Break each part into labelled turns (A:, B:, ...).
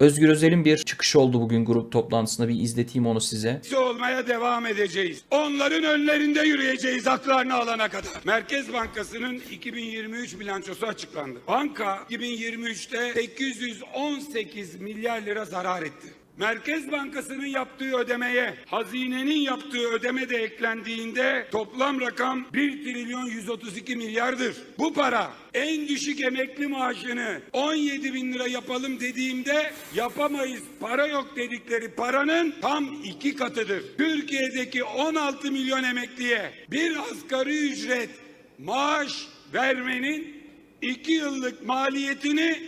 A: Özgür Özel'in bir çıkışı oldu bugün grup toplantısında bir izleteyim onu size.
B: Biz olmaya devam edeceğiz. Onların önlerinde yürüyeceğiz haklarını alana kadar. Merkez Bankası'nın 2023 bilançosu açıklandı. Banka 2023'te 818 milyar lira zarar etti. Merkez Bankası'nın yaptığı ödemeye hazinenin yaptığı ödeme de eklendiğinde toplam rakam 1 trilyon 132 milyardır. Bu para en düşük emekli maaşını 17 bin lira yapalım dediğimde yapamayız para yok dedikleri paranın tam iki katıdır. Türkiye'deki 16 milyon emekliye bir asgari ücret maaş vermenin iki yıllık maliyetini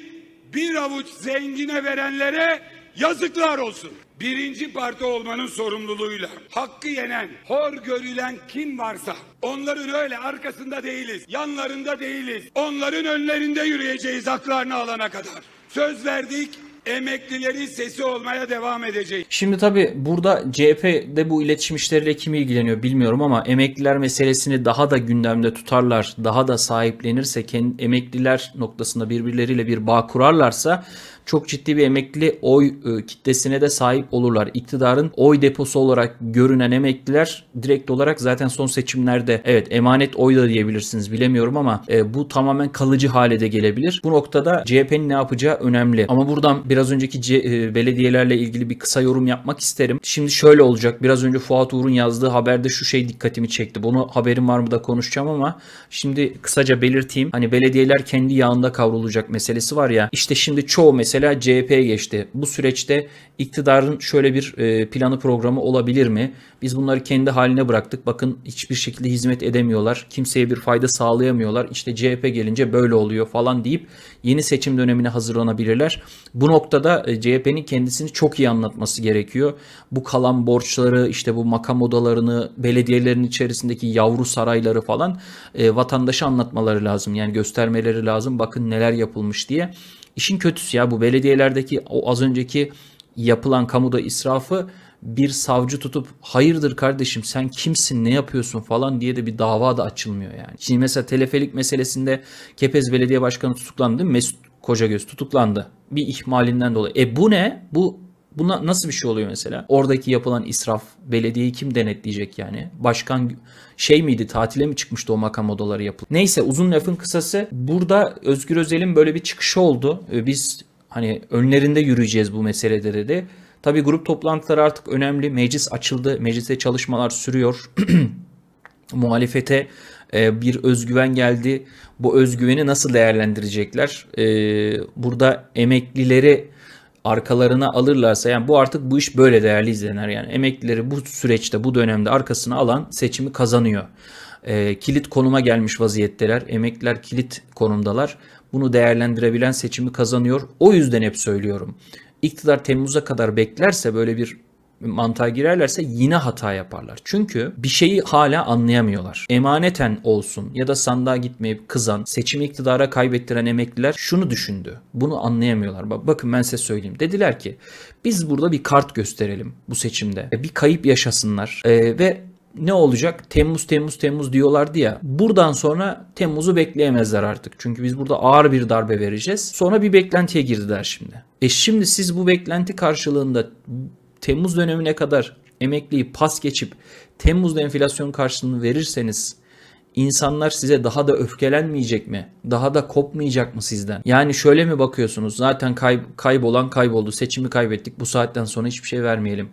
B: bir avuç zengine verenlere Yazıklar olsun. Birinci parti olmanın sorumluluğuyla hakkı yenen, hor görülen kim varsa onların öyle arkasında değiliz, yanlarında değiliz. Onların önlerinde yürüyeceğiz haklarını alana kadar. Söz verdik, emeklilerin sesi olmaya
A: devam edeceğiz. Şimdi tabi burada CHP'de bu iletişim işleriyle kim ilgileniyor bilmiyorum ama emekliler meselesini daha da gündemde tutarlar, daha da sahiplenirse, kendi emekliler noktasında birbirleriyle bir bağ kurarlarsa çok ciddi bir emekli oy e, kitlesine de sahip olurlar. İktidarın oy deposu olarak görünen emekliler direkt olarak zaten son seçimlerde evet emanet oy da diyebilirsiniz bilemiyorum ama e, bu tamamen kalıcı hale de gelebilir. Bu noktada CHP'nin ne yapacağı önemli. Ama buradan biraz önceki ce- e, belediyelerle ilgili bir kısa yorum yapmak isterim. Şimdi şöyle olacak. Biraz önce Fuat Uğur'un yazdığı haberde şu şey dikkatimi çekti. Bunu haberim var mı da konuşacağım ama şimdi kısaca belirteyim. Hani belediyeler kendi yağında kavrulacak meselesi var ya. İşte şimdi çoğu mesela CHP'ye geçti. Bu süreçte iktidarın şöyle bir e, planı programı olabilir mi? Biz bunları kendi haline bıraktık. Bakın hiçbir şekilde hizmet edemiyorlar. Kimseye bir fayda sağlayamıyorlar. İşte CHP gelince böyle oluyor falan deyip yeni seçim dönemine hazırlanabilirler. Bu nokta noktada e, CHP'nin kendisini çok iyi anlatması gerekiyor. Bu kalan borçları, işte bu makam odalarını, belediyelerin içerisindeki yavru sarayları falan e, vatandaşa anlatmaları lazım. Yani göstermeleri lazım. Bakın neler yapılmış diye. İşin kötüsü ya bu belediyelerdeki o az önceki yapılan kamuda israfı bir savcı tutup hayırdır kardeşim sen kimsin ne yapıyorsun falan diye de bir dava da açılmıyor yani. Şimdi mesela telefelik meselesinde Kepez Belediye Başkanı tutuklandı Mesut Kocagöz tutuklandı bir ihmalinden dolayı. E bu ne? Bu Buna nasıl bir şey oluyor mesela? Oradaki yapılan israf belediyeyi kim denetleyecek yani? Başkan şey miydi tatile mi çıkmıştı o makam odaları yapıldı? Neyse uzun lafın kısası burada Özgür Özel'in böyle bir çıkışı oldu. E, biz hani önlerinde yürüyeceğiz bu meselede dedi. Tabi grup toplantıları artık önemli. Meclis açıldı. Mecliste çalışmalar sürüyor. muhalefete e, bir özgüven geldi. Bu özgüveni nasıl değerlendirecekler? E, burada emeklileri arkalarına alırlarsa yani bu artık bu iş böyle değerli izlenir. Yani emeklileri bu süreçte bu dönemde arkasına alan seçimi kazanıyor. E, kilit konuma gelmiş vaziyetteler. Emekliler kilit konumdalar. Bunu değerlendirebilen seçimi kazanıyor. O yüzden hep söylüyorum. İktidar Temmuz'a kadar beklerse böyle bir mantığa girerlerse yine hata yaparlar. Çünkü bir şeyi hala anlayamıyorlar. Emaneten olsun ya da sandığa gitmeyip kızan, seçimi iktidara kaybettiren emekliler şunu düşündü. Bunu anlayamıyorlar. Bak, bakın ben size söyleyeyim. Dediler ki biz burada bir kart gösterelim bu seçimde. E, bir kayıp yaşasınlar ee, ve ne olacak? Temmuz Temmuz Temmuz diyorlardı ya. Buradan sonra Temmuz'u bekleyemezler artık. Çünkü biz burada ağır bir darbe vereceğiz. Sonra bir beklentiye girdiler şimdi. E şimdi siz bu beklenti karşılığında Temmuz dönemine kadar emekliyi pas geçip Temmuz'da enflasyon karşılığını verirseniz insanlar size daha da öfkelenmeyecek mi? Daha da kopmayacak mı sizden? Yani şöyle mi bakıyorsunuz? Zaten kay, kaybolan kayboldu. Seçimi kaybettik. Bu saatten sonra hiçbir şey vermeyelim.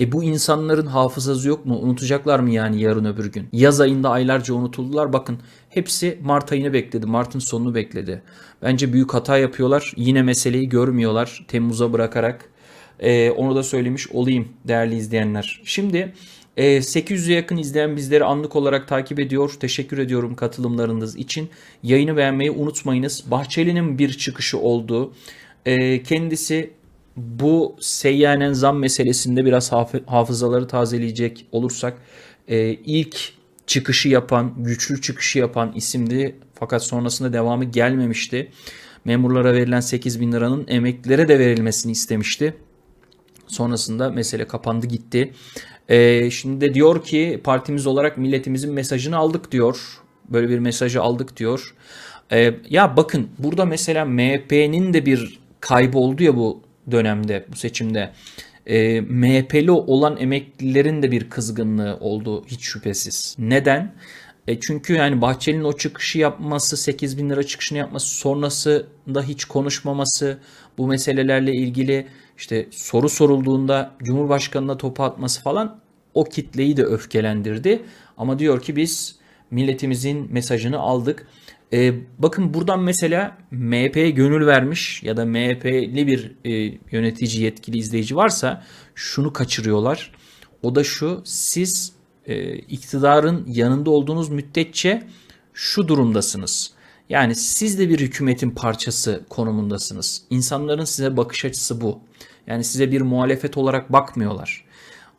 A: E bu insanların hafızası yok mu? Unutacaklar mı yani yarın öbür gün? Yaz ayında aylarca unutuldular. Bakın hepsi Mart ayını bekledi. Mart'ın sonunu bekledi. Bence büyük hata yapıyorlar. Yine meseleyi görmüyorlar. Temmuz'a bırakarak ee, onu da söylemiş olayım değerli izleyenler. Şimdi 800'e yakın izleyen bizleri anlık olarak takip ediyor. Teşekkür ediyorum katılımlarınız için. Yayını beğenmeyi unutmayınız. Bahçeli'nin bir çıkışı oldu. Ee, kendisi bu seyyanen zam meselesinde biraz hafızaları tazeleyecek olursak e, ilk çıkışı yapan, güçlü çıkışı yapan isimdi. Fakat sonrasında devamı gelmemişti. Memurlara verilen 8 bin liranın emeklilere de verilmesini istemişti. Sonrasında mesele kapandı gitti. E, şimdi de diyor ki partimiz olarak milletimizin mesajını aldık diyor. Böyle bir mesajı aldık diyor. E, ya bakın burada mesela MHP'nin de bir kaybı oldu ya bu dönemde bu seçimde. E, ee, MHP'li olan emeklilerin de bir kızgınlığı oldu hiç şüphesiz. Neden? E çünkü yani Bahçeli'nin o çıkışı yapması, 8 bin lira çıkışını yapması, sonrasında hiç konuşmaması, bu meselelerle ilgili işte soru sorulduğunda Cumhurbaşkanı'na topu atması falan o kitleyi de öfkelendirdi. Ama diyor ki biz milletimizin mesajını aldık. E, bakın buradan mesela MHP'ye gönül vermiş ya da MHP'li bir e, yönetici yetkili izleyici varsa şunu kaçırıyorlar. O da şu siz e, iktidarın yanında olduğunuz müddetçe şu durumdasınız. Yani siz de bir hükümetin parçası konumundasınız. İnsanların size bakış açısı bu. Yani size bir muhalefet olarak bakmıyorlar.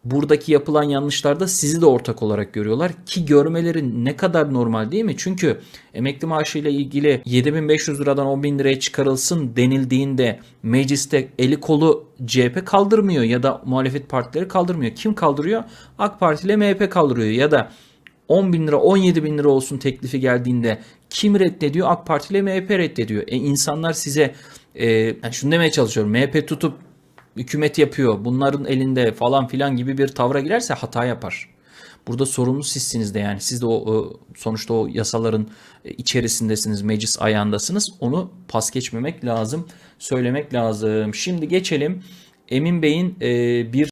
A: Buradaki yapılan yanlışlarda sizi de ortak olarak görüyorlar ki görmeleri ne kadar normal değil mi? Çünkü emekli maaşıyla ilgili 7500 liradan 10.000 liraya çıkarılsın denildiğinde mecliste eli kolu CHP kaldırmıyor ya da muhalefet partileri kaldırmıyor. Kim kaldırıyor? AK Parti ile MHP kaldırıyor ya da 10 bin lira 17 bin lira olsun teklifi geldiğinde kim reddediyor? AK Parti ile MHP reddediyor. E insanlar size e, yani şunu demeye çalışıyorum. MHP tutup hükümet yapıyor bunların elinde falan filan gibi bir tavra girerse hata yapar. Burada sorumlu sizsiniz de yani siz de o sonuçta o yasaların e, içerisindesiniz, meclis ayağındasınız. Onu pas geçmemek lazım, söylemek lazım. Şimdi geçelim Emin Bey'in e, bir